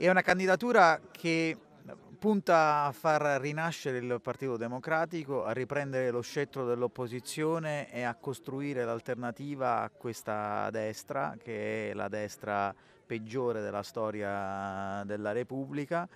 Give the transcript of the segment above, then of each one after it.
È una candidatura che punta a far rinascere il Partito Democratico, a riprendere lo scettro dell'opposizione e a costruire l'alternativa a questa destra, che è la destra peggiore della storia della Repubblica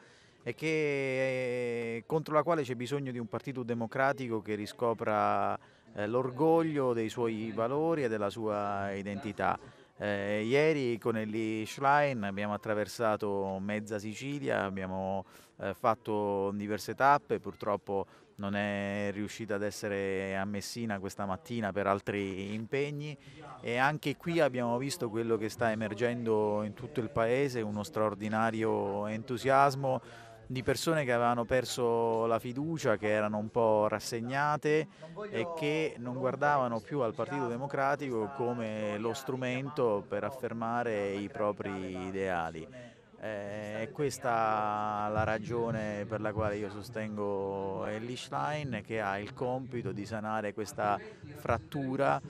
e che, eh, contro la quale c'è bisogno di un partito democratico che riscopra eh, l'orgoglio dei suoi valori e della sua identità. Eh, ieri con Ellie Schlein abbiamo attraversato mezza Sicilia, abbiamo eh, fatto diverse tappe, purtroppo non è riuscita ad essere a Messina questa mattina per altri impegni e anche qui abbiamo visto quello che sta emergendo in tutto il paese, uno straordinario entusiasmo di persone che avevano perso la fiducia, che erano un po' rassegnate e che non guardavano più al Partito Democratico come lo strumento per affermare i propri ideali. Eh, questa la ragione per la quale io sostengo Ellie Schlein che ha il compito di sanare questa frattura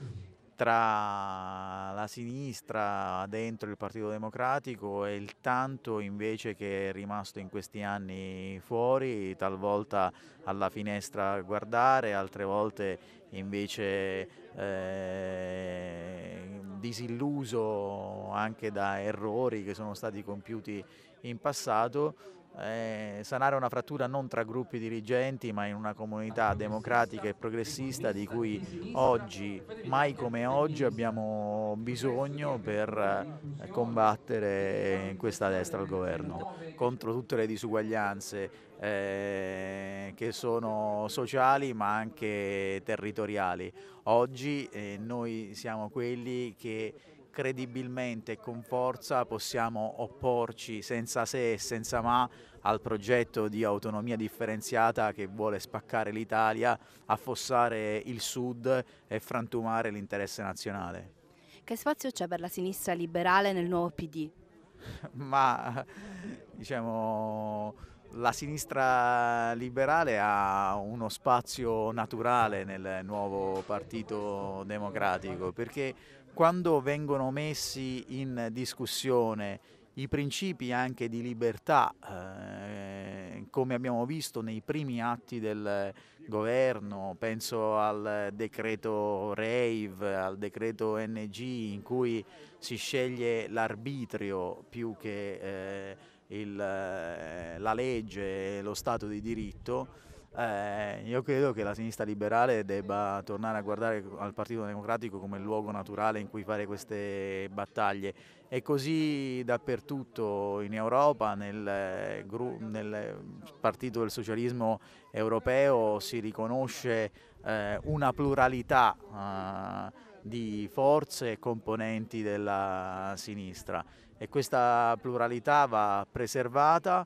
tra la sinistra dentro il Partito Democratico e il tanto invece che è rimasto in questi anni fuori, talvolta alla finestra a guardare, altre volte invece eh, disilluso anche da errori che sono stati compiuti in passato eh, sanare una frattura non tra gruppi dirigenti ma in una comunità democratica e progressista di cui oggi, mai come oggi, abbiamo bisogno per eh, combattere questa destra al governo contro tutte le disuguaglianze eh, che sono sociali ma anche territoriali. Oggi eh, noi siamo quelli che credibilmente con forza possiamo opporci senza se e senza ma al progetto di autonomia differenziata che vuole spaccare l'Italia, affossare il Sud e frantumare l'interesse nazionale. Che spazio c'è per la sinistra liberale nel nuovo PD? Ma diciamo la sinistra liberale ha uno spazio naturale nel nuovo partito democratico perché quando vengono messi in discussione i principi anche di libertà, eh, come abbiamo visto nei primi atti del governo, penso al decreto Rave, al decreto NG, in cui si sceglie l'arbitrio più che eh, il, eh, la legge e lo Stato di diritto, eh, io credo che la sinistra liberale debba tornare a guardare al Partito Democratico come il luogo naturale in cui fare queste battaglie. E così dappertutto in Europa, nel, eh, nel eh, Partito del Socialismo Europeo si riconosce eh, una pluralità eh, di forze e componenti della sinistra e questa pluralità va preservata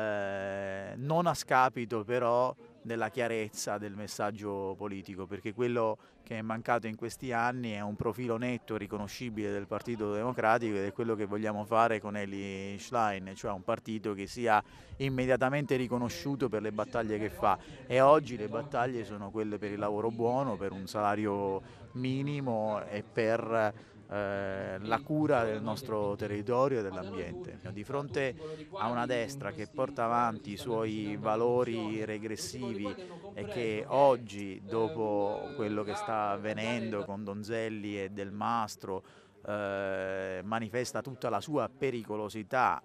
eh, non a scapito però della chiarezza del messaggio politico, perché quello che è mancato in questi anni è un profilo netto e riconoscibile del Partito Democratico ed è quello che vogliamo fare con Eli Schlein, cioè un partito che sia immediatamente riconosciuto per le battaglie che fa e oggi le battaglie sono quelle per il lavoro buono, per un salario minimo e per eh, la cura del nostro territorio e dell'ambiente. Di fronte a una destra che porta avanti i suoi valori regressivi e che oggi, dopo quello che sta avvenendo con Donzelli e Del Mastro, eh, manifesta tutta la sua pericolosità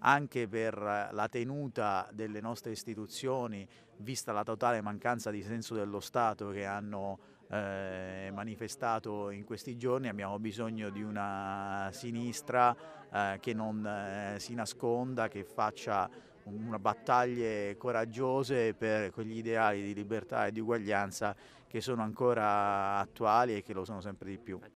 anche per la tenuta delle nostre istituzioni, vista la totale mancanza di senso dello Stato che hanno eh, manifestato in questi giorni, abbiamo bisogno di una sinistra eh, che non eh, si nasconda, che faccia una battaglie coraggiose per quegli ideali di libertà e di uguaglianza che sono ancora attuali e che lo sono sempre di più.